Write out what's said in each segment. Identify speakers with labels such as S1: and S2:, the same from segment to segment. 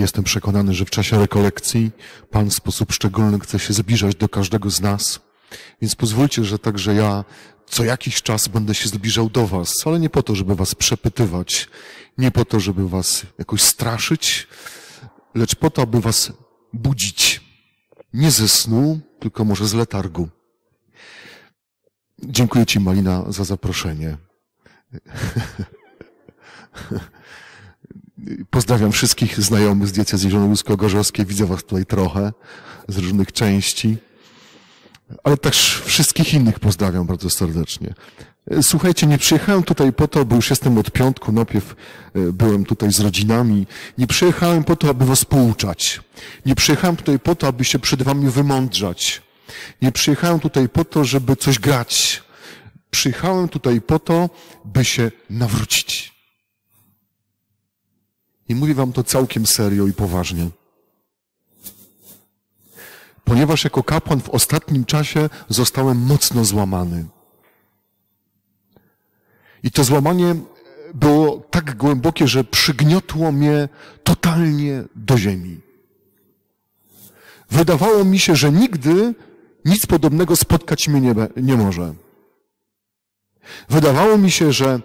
S1: Jestem przekonany, że w czasie rekolekcji Pan w sposób szczególny chce się zbliżać do każdego z nas. Więc pozwólcie, że także ja co jakiś czas będę się zbliżał do Was, ale nie po to, żeby Was przepytywać, nie po to, żeby Was jakoś straszyć, lecz po to, aby Was budzić. Nie ze snu, tylko może z letargu. Dziękuję Ci, Malina, za zaproszenie. Pozdrawiam wszystkich znajomych z diecezji zielonogórsko-gorzowskiej. Widzę was tutaj trochę z różnych części. Ale też wszystkich innych pozdrawiam bardzo serdecznie. Słuchajcie, nie przyjechałem tutaj po to, bo już jestem od piątku, najpierw e, byłem tutaj z rodzinami. Nie przyjechałem po to, aby was pouczać. Nie przyjechałem tutaj po to, aby się przed wami wymądrzać. Nie przyjechałem tutaj po to, żeby coś grać. Przyjechałem tutaj po to, by się nawrócić. I mówię wam to całkiem serio i poważnie. Ponieważ jako kapłan w ostatnim czasie zostałem mocno złamany. I to złamanie było tak głębokie, że przygniotło mnie totalnie do ziemi. Wydawało mi się, że nigdy nic podobnego spotkać mnie nie, nie może. Wydawało mi się, że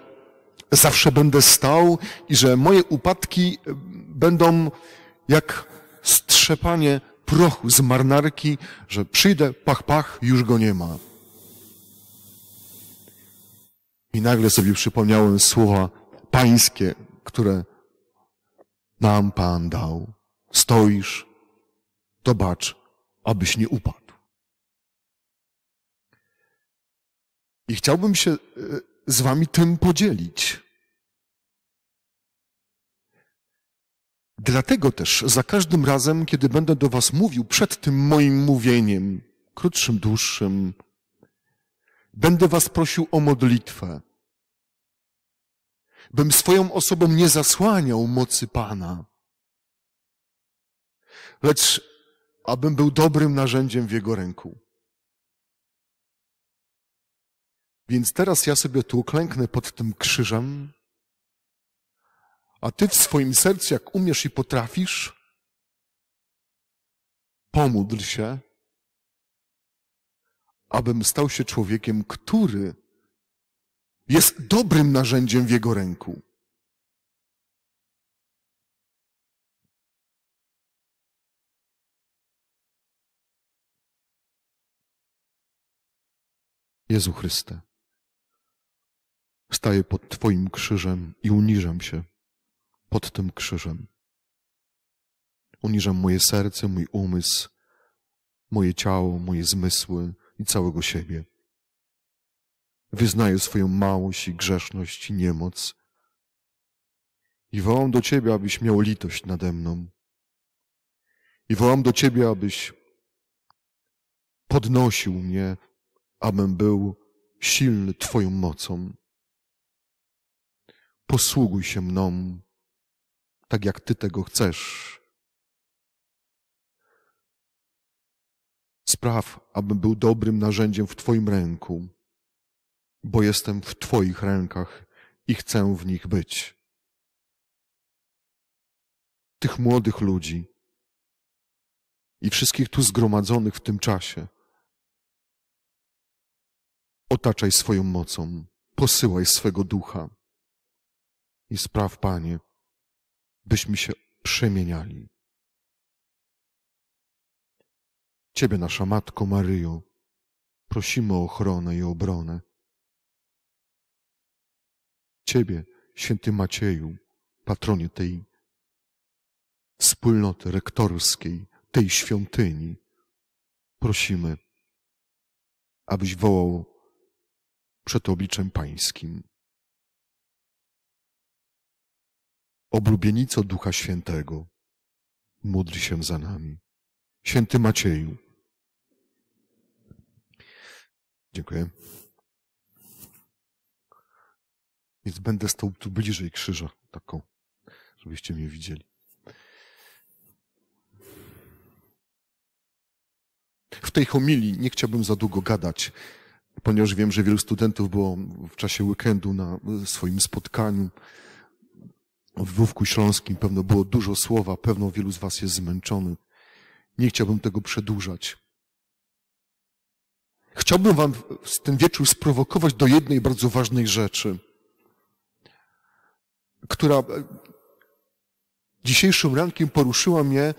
S1: zawsze będę stał i że moje upadki e, będą jak strzepanie prochu z marnarki, że przyjdę, pach, pach, już go nie ma. I nagle sobie przypomniałem słowa pańskie, które nam Pan dał. Stoisz, to bacz, abyś nie upadł. I chciałbym się e, z wami tym podzielić. Dlatego też za każdym razem, kiedy będę do was mówił przed tym moim mówieniem, krótszym, dłuższym, będę was prosił o modlitwę, bym swoją osobą nie zasłaniał mocy Pana, lecz abym był dobrym narzędziem w Jego ręku. Więc teraz ja sobie tu uklęknę pod tym krzyżem, a ty w swoim sercu, jak umiesz i potrafisz, pomódl się, abym stał się człowiekiem, który jest dobrym narzędziem w jego ręku. Jezu Chryste. Staję pod Twoim krzyżem i uniżam się pod tym krzyżem. Uniżam moje serce, mój umysł, moje ciało, moje zmysły i całego siebie. Wyznaję swoją małość i grzeszność i niemoc i wołam do Ciebie, abyś miał litość nade mną. I wołam do Ciebie, abyś podnosił mnie, abym był silny Twoją mocą posługuj się mną tak, jak Ty tego chcesz. Spraw, abym był dobrym narzędziem w Twoim ręku, bo jestem w Twoich rękach i chcę w nich być. Tych młodych ludzi i wszystkich tu zgromadzonych w tym czasie otaczaj swoją mocą, posyłaj swego ducha i spraw, Panie, byśmy się przemieniali. Ciebie, nasza Matko Maryjo, prosimy o ochronę i obronę. Ciebie, święty Macieju, patronie tej wspólnoty rektorskiej, tej świątyni, prosimy, abyś wołał przed obliczem Pańskim. oblubienico Ducha Świętego, módl się za nami. Święty Macieju. Dziękuję. Więc będę stał tu bliżej krzyża, taką, żebyście mnie widzieli. W tej homilii nie chciałbym za długo gadać, ponieważ wiem, że wielu studentów było w czasie weekendu na swoim spotkaniu w Wówku Śląskim pewno było dużo słowa, pewno wielu z Was jest zmęczonych. Nie chciałbym tego przedłużać. Chciałbym Wam w ten wieczór sprowokować do jednej bardzo ważnej rzeczy, która e, dzisiejszym rankiem poruszyła mnie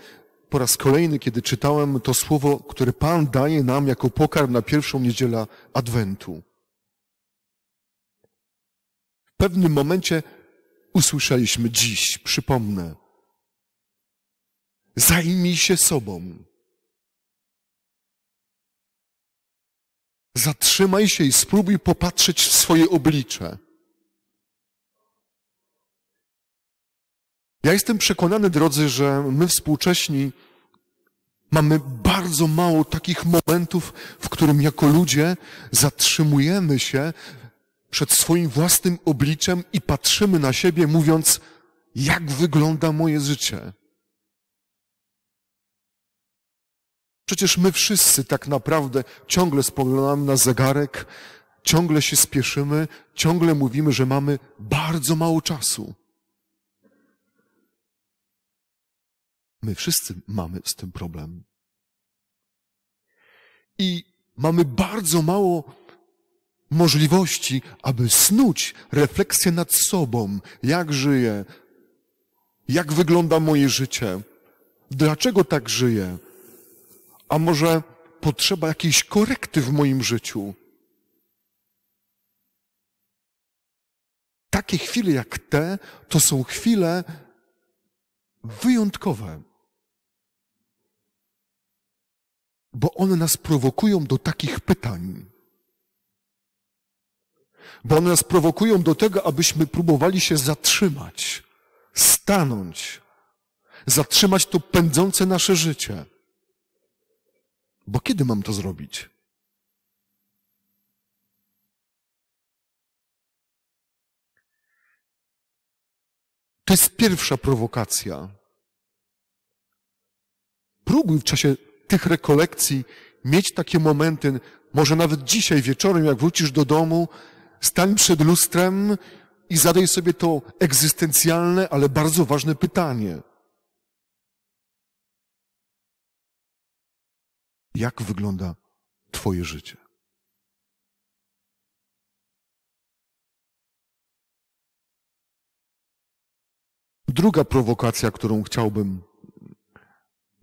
S1: po raz kolejny, kiedy czytałem to słowo, które Pan daje nam jako pokarm na pierwszą niedzielę Adwentu. W pewnym momencie usłyszeliśmy dziś, przypomnę. Zajmij się sobą. Zatrzymaj się i spróbuj popatrzeć w swoje oblicze. Ja jestem przekonany, drodzy, że my współcześni mamy bardzo mało takich momentów, w którym jako ludzie zatrzymujemy się, przed swoim własnym obliczem i patrzymy na siebie, mówiąc, jak wygląda moje życie. Przecież my wszyscy tak naprawdę ciągle spoglądamy na zegarek, ciągle się spieszymy, ciągle mówimy, że mamy bardzo mało czasu. My wszyscy mamy z tym problem. I mamy bardzo mało możliwości, aby snuć refleksję nad sobą, jak żyję, jak wygląda moje życie, dlaczego tak żyję, a może potrzeba jakiejś korekty w moim życiu. Takie chwile jak te to są chwile wyjątkowe, bo one nas prowokują do takich pytań bo one nas prowokują do tego, abyśmy próbowali się zatrzymać, stanąć, zatrzymać to pędzące nasze życie. Bo kiedy mam to zrobić? To jest pierwsza prowokacja. Próbuj w czasie tych rekolekcji mieć takie momenty, może nawet dzisiaj wieczorem, jak wrócisz do domu, stań przed lustrem i zadaj sobie to egzystencjalne, ale bardzo ważne pytanie. Jak wygląda Twoje życie? Druga prowokacja, którą chciałbym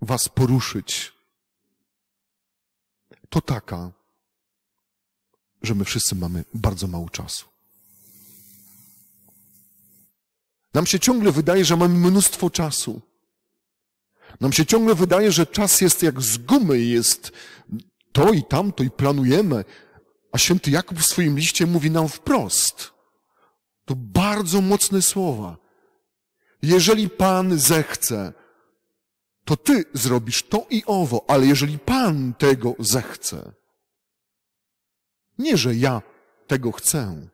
S1: Was poruszyć, to taka że my wszyscy mamy bardzo mało czasu. Nam się ciągle wydaje, że mamy mnóstwo czasu. Nam się ciągle wydaje, że czas jest jak z gumy, jest to i tamto i planujemy. A święty Jakub w swoim liście mówi nam wprost. To bardzo mocne słowa. Jeżeli Pan zechce, to Ty zrobisz to i owo, ale jeżeli Pan tego zechce, nie, że ja tego chcę.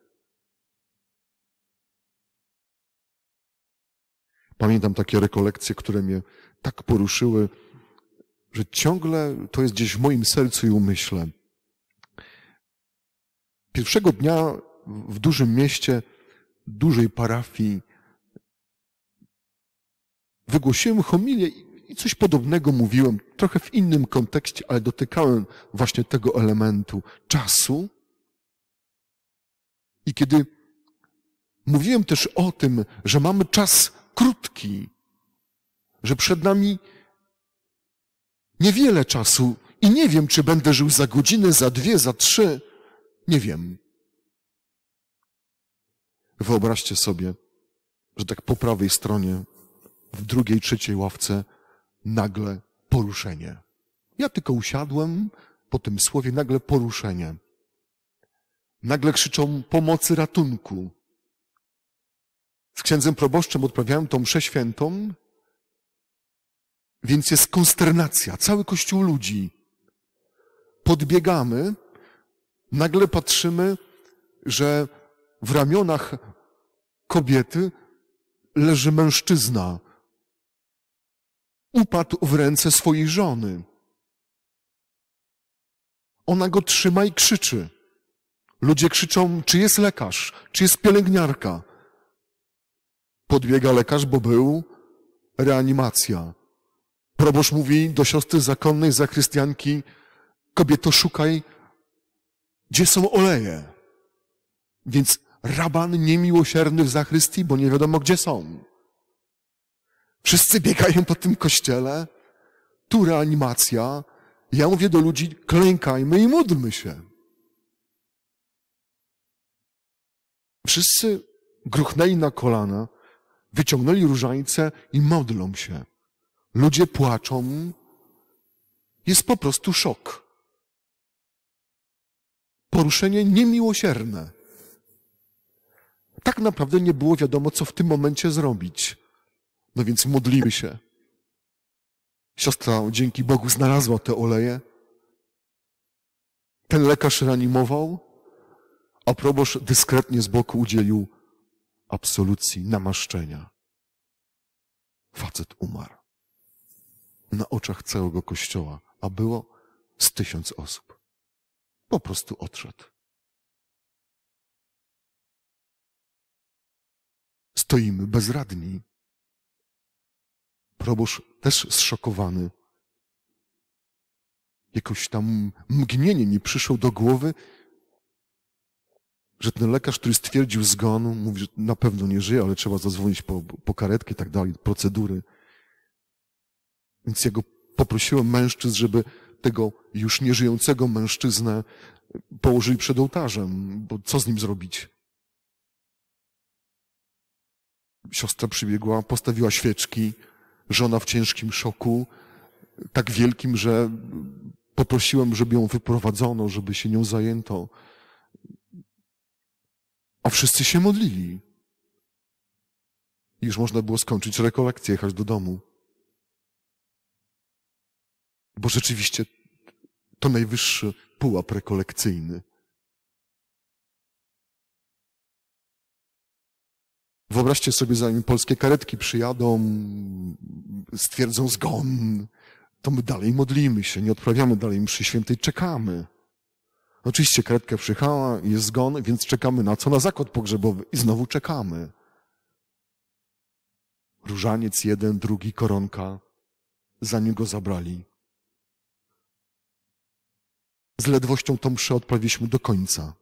S1: Pamiętam takie rekolekcje, które mnie tak poruszyły, że ciągle to jest gdzieś w moim sercu i umyśle. Pierwszego dnia w dużym mieście, dużej parafii, wygłosiłem homilię i coś podobnego mówiłem, trochę w innym kontekście, ale dotykałem właśnie tego elementu czasu, i kiedy mówiłem też o tym, że mamy czas krótki, że przed nami niewiele czasu i nie wiem, czy będę żył za godzinę, za dwie, za trzy, nie wiem. Wyobraźcie sobie, że tak po prawej stronie, w drugiej, trzeciej ławce, nagle poruszenie. Ja tylko usiadłem, po tym słowie nagle poruszenie nagle krzyczą pomocy, ratunku. Z księdzem proboszczem odprawiają tą mszę świętą, więc jest konsternacja, cały kościół ludzi. Podbiegamy, nagle patrzymy, że w ramionach kobiety leży mężczyzna. Upadł w ręce swojej żony. Ona go trzyma i krzyczy. Ludzie krzyczą, czy jest lekarz, czy jest pielęgniarka. Podbiega lekarz, bo był reanimacja. Proboszcz mówi do siostry zakonnej, zakrystianki, kobieto szukaj, gdzie są oleje. Więc raban niemiłosierny w zachrystii, bo nie wiadomo gdzie są. Wszyscy biegają po tym kościele, tu reanimacja. Ja mówię do ludzi, klękajmy i módlmy się. Wszyscy gruchnęli na kolana, wyciągnęli różańce i modlą się. Ludzie płaczą. Jest po prostu szok. Poruszenie niemiłosierne. Tak naprawdę nie było wiadomo, co w tym momencie zrobić. No więc modlimy się. Siostra, dzięki Bogu, znalazła te oleje. Ten lekarz reanimował a proboszcz dyskretnie z boku udzielił absolucji, namaszczenia. Facet umarł. Na oczach całego kościoła, a było z tysiąc osób. Po prostu odszedł. Stoimy bezradni. Proboszcz też zszokowany. Jakoś tam mgnienie mi przyszło do głowy, że ten lekarz, który stwierdził zgon, mówi, że na pewno nie żyje, ale trzeba zadzwonić po, po karetkę i tak dalej, procedury. Więc ja go poprosiłem mężczyzn, żeby tego już nieżyjącego mężczyznę położyli przed ołtarzem, bo co z nim zrobić? Siostra przybiegła, postawiła świeczki, żona w ciężkim szoku, tak wielkim, że poprosiłem, żeby ją wyprowadzono, żeby się nią zajęto. A wszyscy się modlili. I już można było skończyć rekolekcję, jechać do domu. Bo rzeczywiście to najwyższy pułap rekolekcyjny. Wyobraźcie sobie, zanim polskie karetki przyjadą, stwierdzą zgon, to my dalej modlimy się, nie odprawiamy dalej mszy świętej, czekamy. Oczywiście kredkę przyjechała, jest zgon, więc czekamy na co? Na zakład pogrzebowy. I znowu czekamy. Różaniec jeden, drugi, koronka. Zanim go zabrali. Z ledwością tą mszę odprawiliśmy do końca.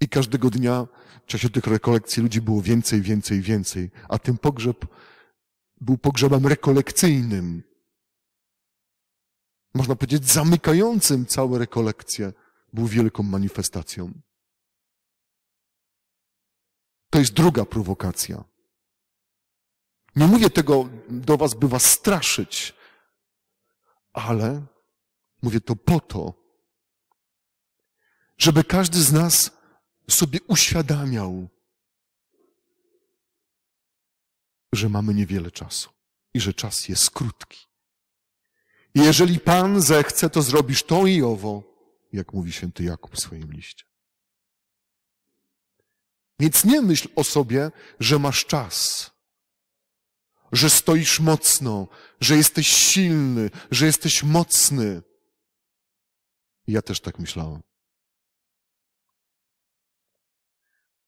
S1: I każdego dnia w czasie tych rekolekcji ludzi było więcej, więcej, więcej. A ten pogrzeb był pogrzebem rekolekcyjnym można powiedzieć, zamykającym całe rekolekcje, był wielką manifestacją. To jest druga prowokacja. Nie mówię tego do Was, by Was straszyć, ale mówię to po to, żeby każdy z nas sobie uświadamiał, że mamy niewiele czasu i że czas jest krótki jeżeli Pan zechce, to zrobisz to i owo, jak mówi święty Jakub w swoim liście. Więc nie myśl o sobie, że masz czas, że stoisz mocno, że jesteś silny, że jesteś mocny. Ja też tak myślałem.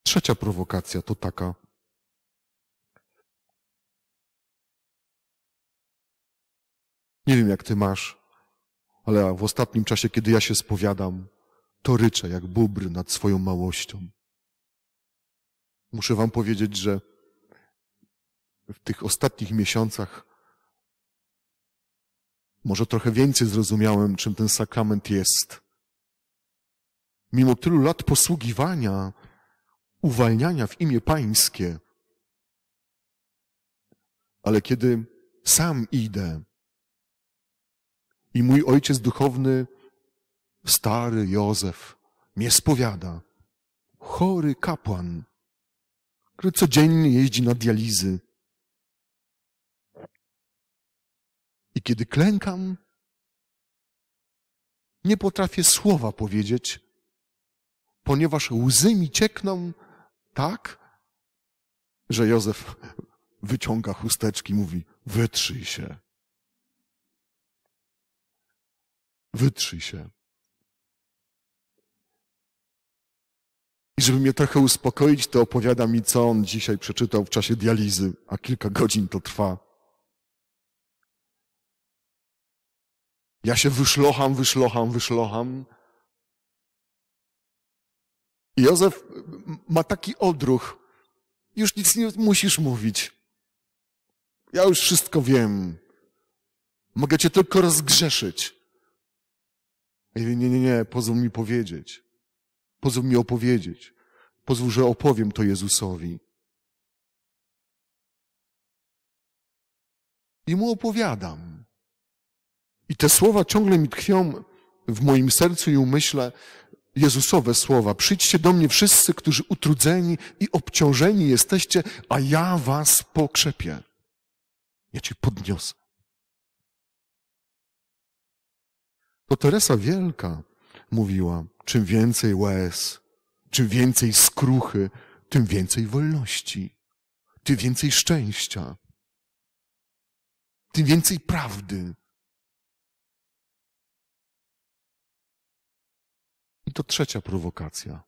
S1: Trzecia prowokacja to taka, Nie wiem, jak ty masz, ale w ostatnim czasie, kiedy ja się spowiadam, to ryczę jak bóbr nad swoją małością. Muszę wam powiedzieć, że w tych ostatnich miesiącach może trochę więcej zrozumiałem, czym ten sakrament jest. Mimo tylu lat posługiwania, uwalniania w imię pańskie, ale kiedy sam idę, i mój ojciec duchowny, stary Józef, mnie spowiada. Chory kapłan, który codziennie jeździ na dializy. I kiedy klękam, nie potrafię słowa powiedzieć, ponieważ łzy mi ciekną tak, że Józef wyciąga chusteczki i mówi: Wytrzyj się. Wytrzyj się. I żeby mnie trochę uspokoić, to opowiada mi, co on dzisiaj przeczytał w czasie dializy, a kilka godzin to trwa. Ja się wyszlocham, wyszlocham, wyszlocham. I Józef ma taki odruch. Już nic nie musisz mówić. Ja już wszystko wiem. Mogę cię tylko rozgrzeszyć. I nie, nie, nie, pozwól mi powiedzieć. Pozwól mi opowiedzieć. Pozwól, że opowiem to Jezusowi. I mu opowiadam. I te słowa ciągle mi tkwią w moim sercu i umyśle Jezusowe słowa. Przyjdźcie do mnie wszyscy, którzy utrudzeni i obciążeni jesteście, a ja was pokrzepię. Ja cię podniosę. To Teresa Wielka mówiła, czym więcej łez, czym więcej skruchy, tym więcej wolności, tym więcej szczęścia, tym więcej prawdy. I to trzecia prowokacja.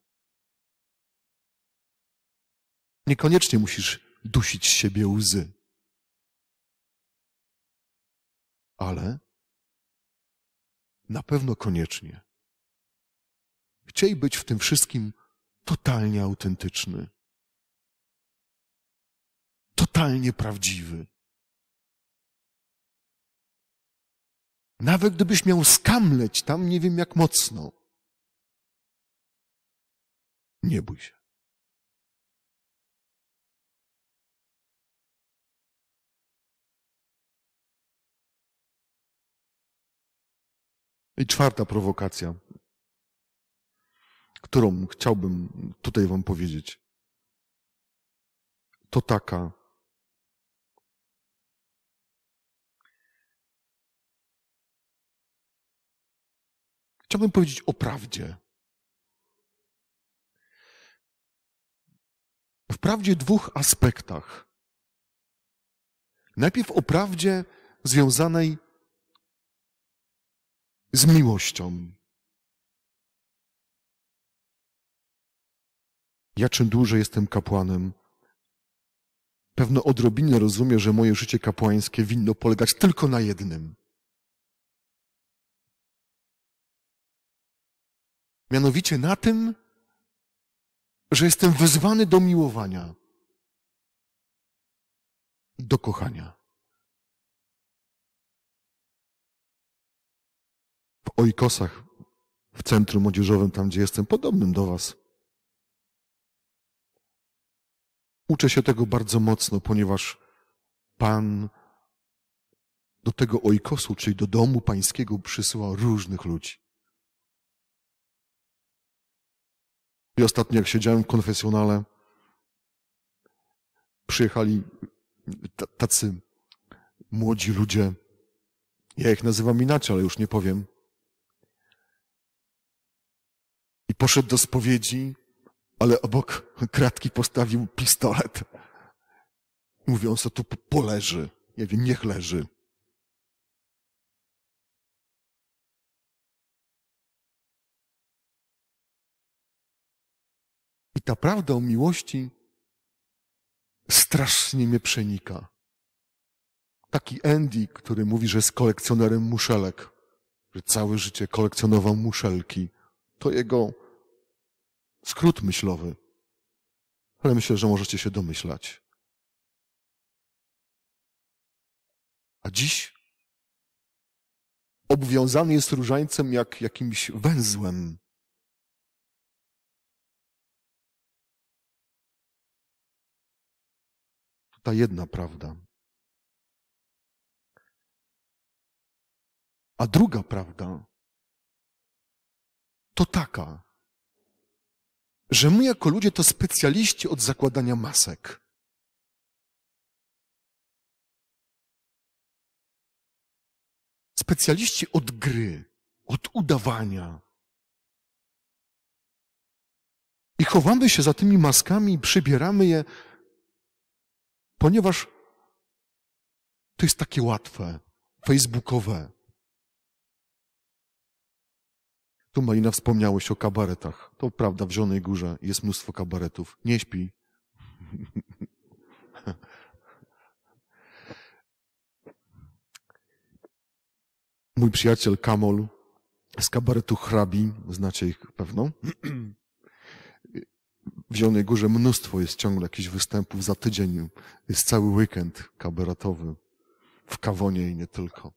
S1: Niekoniecznie musisz dusić z siebie łzy, ale na pewno koniecznie. Chciej być w tym wszystkim totalnie autentyczny, totalnie prawdziwy. Nawet gdybyś miał skamleć tam, nie wiem jak mocno. Nie bój się. I czwarta prowokacja, którą chciałbym tutaj Wam powiedzieć, to taka. Chciałbym powiedzieć o prawdzie. W prawdzie dwóch aspektach. Najpierw o prawdzie związanej z miłością. Ja czym dłużej jestem kapłanem, pewno odrobinę rozumiem, że moje życie kapłańskie winno polegać tylko na jednym. Mianowicie na tym, że jestem wezwany do miłowania, do kochania. Ojkosach, w centrum młodzieżowym, tam gdzie jestem, podobnym do Was. Uczę się tego bardzo mocno, ponieważ Pan do tego ojkosu, czyli do domu pańskiego, przysyła różnych ludzi. I ostatnio, jak siedziałem w konfesjonale, przyjechali tacy młodzi ludzie. Ja ich nazywam inaczej, ale już nie powiem. I poszedł do spowiedzi, ale obok kratki postawił pistolet. Mówiąc, on tu poleży. Ja wiem, niech leży. I ta prawda o miłości strasznie mnie przenika. Taki Andy, który mówi, że jest kolekcjonerem muszelek, że całe życie kolekcjonował muszelki to jego skrót myślowy. Ale myślę, że możecie się domyślać. A dziś obwiązany jest różańcem jak jakimś węzłem. To ta jedna prawda. A druga prawda to taka, że my jako ludzie to specjaliści od zakładania masek. Specjaliści od gry, od udawania. I chowamy się za tymi maskami i przybieramy je, ponieważ to jest takie łatwe, facebookowe. Tu Malina wspomniałeś o kabaretach. To prawda, w Żonej Górze jest mnóstwo kabaretów. Nie śpi. Mój przyjaciel Kamol z kabaretu Hrabi, znacie ich pewno. W Zielonej Górze mnóstwo jest ciągle jakichś występów za tydzień. Jest cały weekend kabaretowy w Kawonie i nie tylko.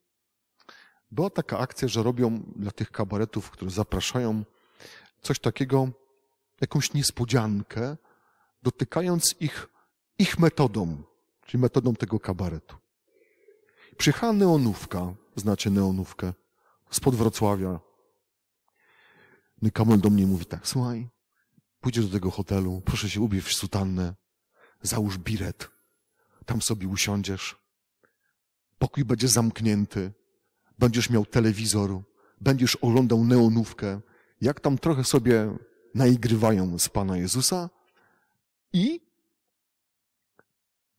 S1: Była taka akcja, że robią dla tych kabaretów, które zapraszają, coś takiego, jakąś niespodziankę, dotykając ich, ich metodą, czyli metodą tego kabaretu. Przyjechała neonówka, znacie neonówkę, spod Wrocławia. No do mnie mówi tak, słuchaj, pójdziesz do tego hotelu, proszę się ubierz w sutannę, załóż biret, tam sobie usiądziesz, pokój będzie zamknięty, będziesz miał telewizor, będziesz oglądał neonówkę, jak tam trochę sobie naigrywają z Pana Jezusa i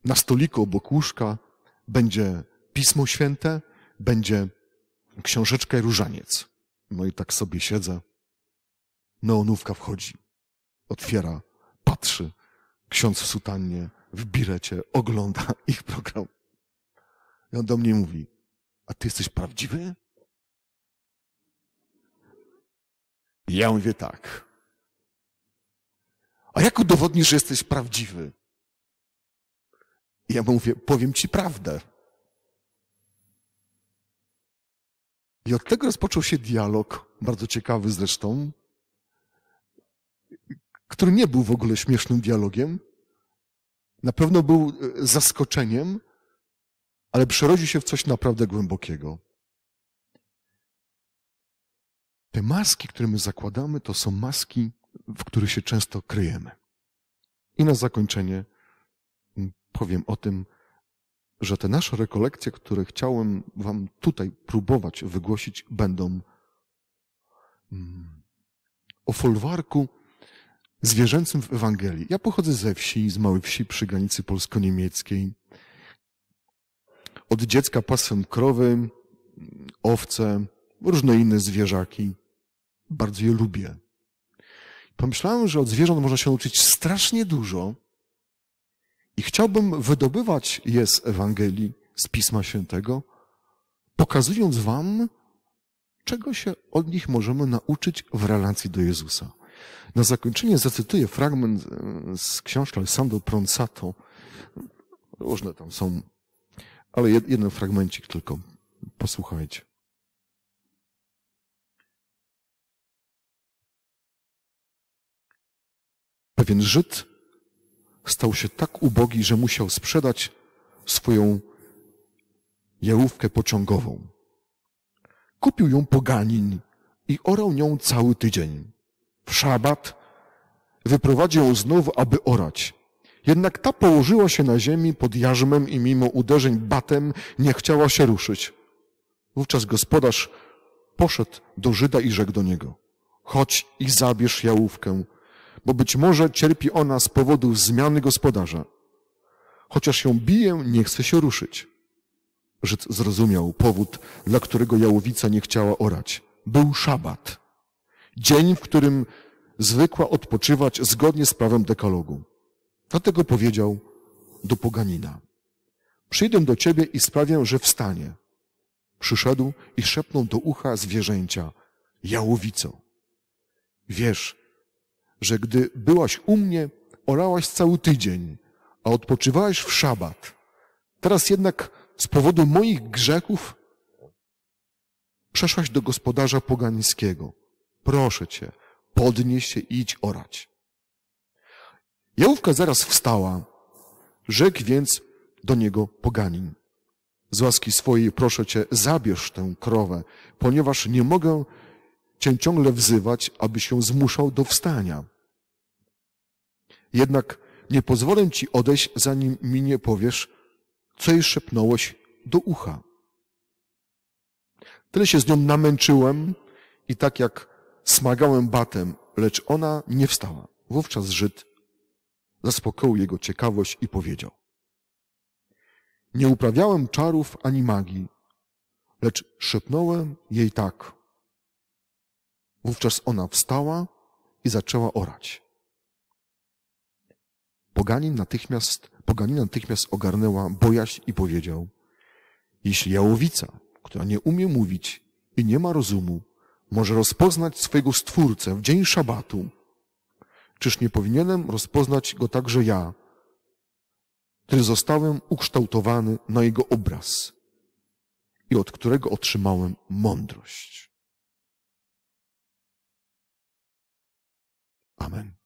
S1: na stoliku obok łóżka będzie Pismo Święte, będzie książeczka różaniec. No i tak sobie siedzę. Neonówka wchodzi, otwiera, patrzy. Ksiądz w sutannie, w birecie, ogląda ich program. I on do mnie mówi, a ty jesteś prawdziwy? I ja mówię tak. A jak udowodnisz, że jesteś prawdziwy? I ja mu mówię, powiem ci prawdę. I od tego rozpoczął się dialog, bardzo ciekawy zresztą, który nie był w ogóle śmiesznym dialogiem. Na pewno był e, zaskoczeniem, ale przerodzi się w coś naprawdę głębokiego. Te maski, które my zakładamy, to są maski, w których się często kryjemy. I na zakończenie powiem o tym, że te nasze rekolekcje, które chciałem Wam tutaj próbować wygłosić, będą mm, o folwarku zwierzęcym w Ewangelii. Ja pochodzę ze wsi, z małej wsi przy granicy polsko-niemieckiej. Od dziecka pasem krowy, owce, różne inne zwierzaki. Bardzo je lubię. Pomyślałem, że od zwierząt można się nauczyć strasznie dużo i chciałbym wydobywać je z Ewangelii, z Pisma Świętego, pokazując wam, czego się od nich możemy nauczyć w relacji do Jezusa. Na zakończenie zacytuję fragment z książki Alessandro Pronsato. Różne tam są ale jeden fragmencik tylko. Posłuchajcie. Pewien Żyd stał się tak ubogi, że musiał sprzedać swoją jałówkę pociągową. Kupił ją poganin i orał nią cały tydzień. W szabat wyprowadził ją znów, aby orać. Jednak ta położyła się na ziemi pod jarzmem i mimo uderzeń batem nie chciała się ruszyć. Wówczas gospodarz poszedł do Żyda i rzekł do niego: Chodź i zabierz jałówkę, bo być może cierpi ona z powodu zmiany gospodarza. Chociaż ją biję, nie chce się ruszyć. Żyd zrozumiał powód, dla którego jałowica nie chciała orać. Był szabat. Dzień, w którym zwykła odpoczywać zgodnie z prawem dekalogu. Dlatego powiedział do poganina: Przyjdę do ciebie i sprawię, że wstanie. Przyszedł i szepnął do ucha zwierzęcia: Jałowico, wiesz, że gdy byłaś u mnie, orałaś cały tydzień, a odpoczywałaś w szabat. Teraz jednak z powodu moich grzechów przeszłaś do gospodarza pogańskiego. Proszę cię, podnieś się i idź orać. Jałówka zaraz wstała. Rzekł więc do niego poganin. Z łaski swojej proszę cię, zabierz tę krowę, ponieważ nie mogę cię ciągle wzywać, abyś się zmuszał do wstania. Jednak nie pozwolę ci odejść, zanim mi nie powiesz, co jej szepnąłeś do ucha. Tyle się z nią namęczyłem i tak jak smagałem batem, lecz ona nie wstała. Wówczas Żyd zaspokoił jego ciekawość i powiedział. Nie uprawiałem czarów ani magii, lecz szepnąłem jej tak. Wówczas ona wstała i zaczęła orać. Poganin natychmiast, poganin natychmiast ogarnęła bojaźń i powiedział, jeśli jałowica, która nie umie mówić i nie ma rozumu, może rozpoznać swojego Stwórcę w dzień szabatu, Czyż nie powinienem rozpoznać go także ja, który zostałem ukształtowany na jego obraz i od którego otrzymałem mądrość? Amen.